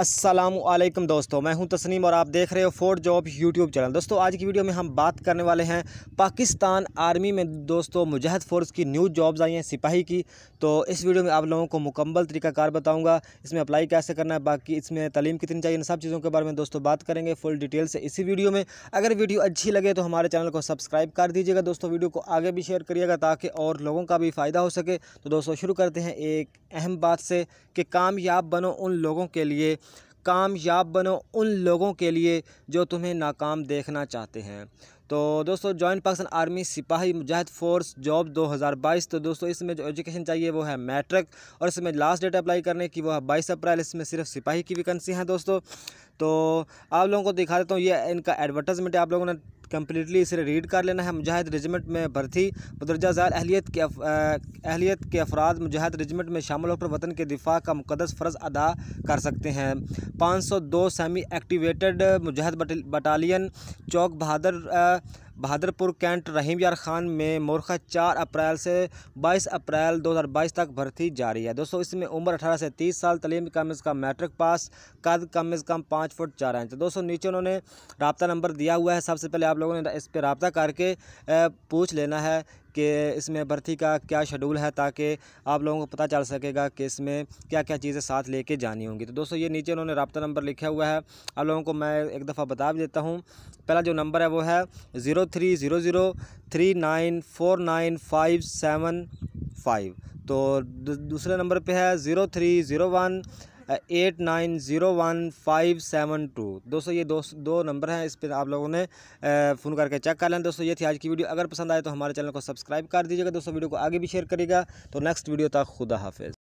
असलम दोस्तों मैं हूं तस्नीम और आप देख रहे हो फोर्ड जॉब यूट्यूब चैनल दोस्तों आज की वीडियो में हम बात करने वाले हैं पाकिस्तान आर्मी में दोस्तों मुजाहद फोर्स की न्यू जॉब्स आई हैं सिपाही की तो इस वीडियो में आप लोगों को मुकम्मल तरीकाकार बताऊंगा इसमें अप्लाई कैसे करना है बाकी इसमें तलीम कितनी चाहिए इन सब चीज़ों के बारे में दोस्तों बात करेंगे फुल डिटेल से इसी वीडियो में अगर वीडियो अच्छी लगे तो हमारे चैनल को सब्सक्राइब कर दीजिएगा दोस्तों वीडियो को आगे भी शेयर करिएगा ताकि और लोगों का भी फ़ायदा हो सके तो दोस्तों शुरू करते हैं एक अहम बात से कि कामयाब बनो उन लोगों के लिए कामयाब बनो उन लोगों के लिए जो तुम्हें नाकाम देखना चाहते हैं तो दोस्तों जॉइंट पाकिस्तान आर्मी सिपाही मुजाहिद फोर्स जॉब 2022 तो दोस्तों इसमें जो एजुकेशन चाहिए वो है मैट्रिक और इसमें लास्ट डेट अप्लाई करने की वो है बाईस अप्रैल इसमें सिर्फ सिपाही की वैकेंसी है दोस्तों तो आप लोगों को दिखा देता हूँ ये इनका एडवर्टाइजमेंट आप लोगों ने कम्प्लीटली इसे रीड कर लेना है मुजाहिद रेजिमेंट में भर्ती मदरजा ज़ाल अहलीत के अहलीत के अफराद मुजाहिद रेजिमेंट में शामिल होकर वतन के दिफा का मुकदस फ़र्ज़ अदा कर सकते हैं पाँच सौ दो सेमी एक्टिवेटेड मुजाहिद बटालियन चौक बहादुर बहादुरपुर कैंट रहीम यार खान में मोरखा चार अप्रैल से बाईस अप्रैल 2022 तक भर्ती जारी है दोस्तों इसमें उम्र अठारह से तीस साल तलीम कम अज़ कम मैट्रिक पास कद कम अज़ कम पाँच फुट चार इंच दोस्तों नीचे उन्होंने रबता नंबर दिया हुआ है सबसे पहले आप लोगों ने इस पर रबता करके पूछ लेना है कि इसमें भर्ती का क्या शेड्यूल है ताकि आप लोगों को पता चल सकेगा कि इसमें क्या क्या चीज़ें साथ लेके जानी होंगी तो दोस्तों ये नीचे उन्होंने रबता नंबर लिखा हुआ है आप लोगों को मैं एक दफ़ा बता भी देता हूँ पहला जो नंबर है वो है zero three zero zero three nine four nine five seven five तो दूसरे नंबर पर है zero three zero one eight nine zero one five seven two दोस्तों ये दो दो नंबर हैं इस पर आप लोगों ने फ़ोन करके चेक कर लें दोस्तों ये थी आज की वीडियो अगर पसंद आए तो हमारे चैनल को सब्सक्राइब कर दीजिएगा दोस्तों वीडियो को आगे भी शेयर करेगा तो नेक्स्ट वीडियो तक खुदा हाफिज़